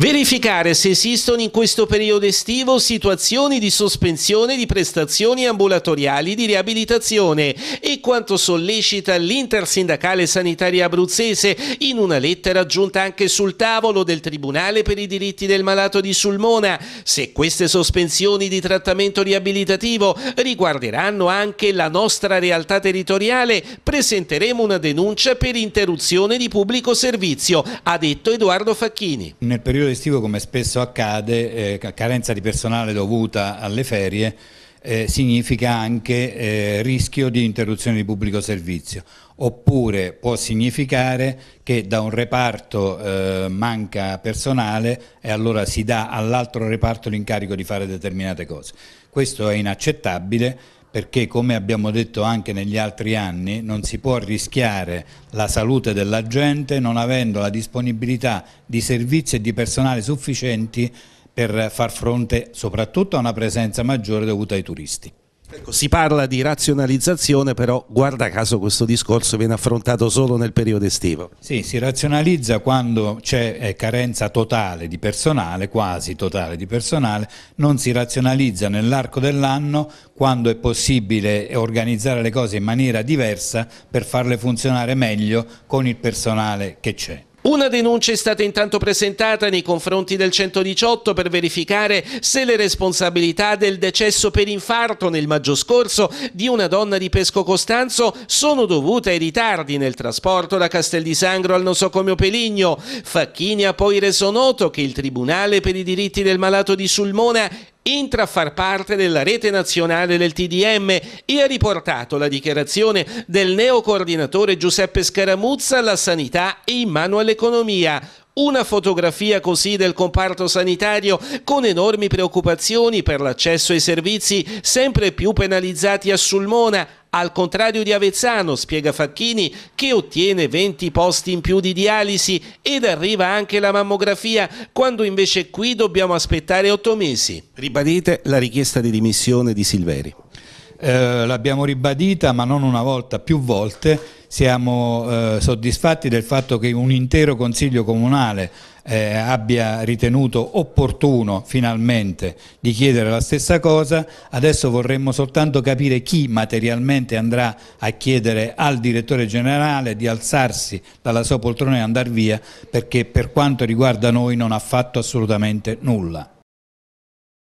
Verificare se esistono in questo periodo estivo situazioni di sospensione di prestazioni ambulatoriali di riabilitazione e quanto sollecita l'intersindacale sanitaria abruzzese in una lettera giunta anche sul tavolo del Tribunale per i diritti del malato di Sulmona, se queste sospensioni di trattamento riabilitativo riguarderanno anche la nostra realtà territoriale, presenteremo una denuncia per interruzione di pubblico servizio, ha detto Edoardo Facchini. Nel periodo periodo estivo, come spesso accade, eh, carenza di personale dovuta alle ferie, eh, significa anche eh, rischio di interruzione di pubblico servizio oppure può significare che da un reparto eh, manca personale e allora si dà all'altro reparto l'incarico di fare determinate cose. Questo è inaccettabile perché come abbiamo detto anche negli altri anni non si può rischiare la salute della gente non avendo la disponibilità di servizi e di personale sufficienti per far fronte soprattutto a una presenza maggiore dovuta ai turisti. Ecco, si parla di razionalizzazione, però guarda caso questo discorso viene affrontato solo nel periodo estivo. Sì, si razionalizza quando c'è carenza totale di personale, quasi totale di personale, non si razionalizza nell'arco dell'anno quando è possibile organizzare le cose in maniera diversa per farle funzionare meglio con il personale che c'è. Una denuncia è stata intanto presentata nei confronti del 118 per verificare se le responsabilità del decesso per infarto nel maggio scorso di una donna di Pesco Costanzo sono dovute ai ritardi nel trasporto da Castel di Sangro al nosocomio Peligno. Facchini ha poi reso noto che il Tribunale per i diritti del malato di Sulmona Intra a far parte della rete nazionale del TDM e ha riportato la dichiarazione del neocoordinatore Giuseppe Scaramuzza alla sanità e in mano all'economia. Una fotografia così del comparto sanitario con enormi preoccupazioni per l'accesso ai servizi sempre più penalizzati a Sulmona, al contrario di Avezzano, spiega Facchini, che ottiene 20 posti in più di dialisi ed arriva anche la mammografia, quando invece qui dobbiamo aspettare 8 mesi. Ribadite la richiesta di dimissione di Silveri. Eh, l'abbiamo ribadita ma non una volta, più volte, siamo eh, soddisfatti del fatto che un intero Consiglio Comunale eh, abbia ritenuto opportuno finalmente di chiedere la stessa cosa, adesso vorremmo soltanto capire chi materialmente andrà a chiedere al direttore generale di alzarsi dalla sua poltrona e andare via perché per quanto riguarda noi non ha fatto assolutamente nulla.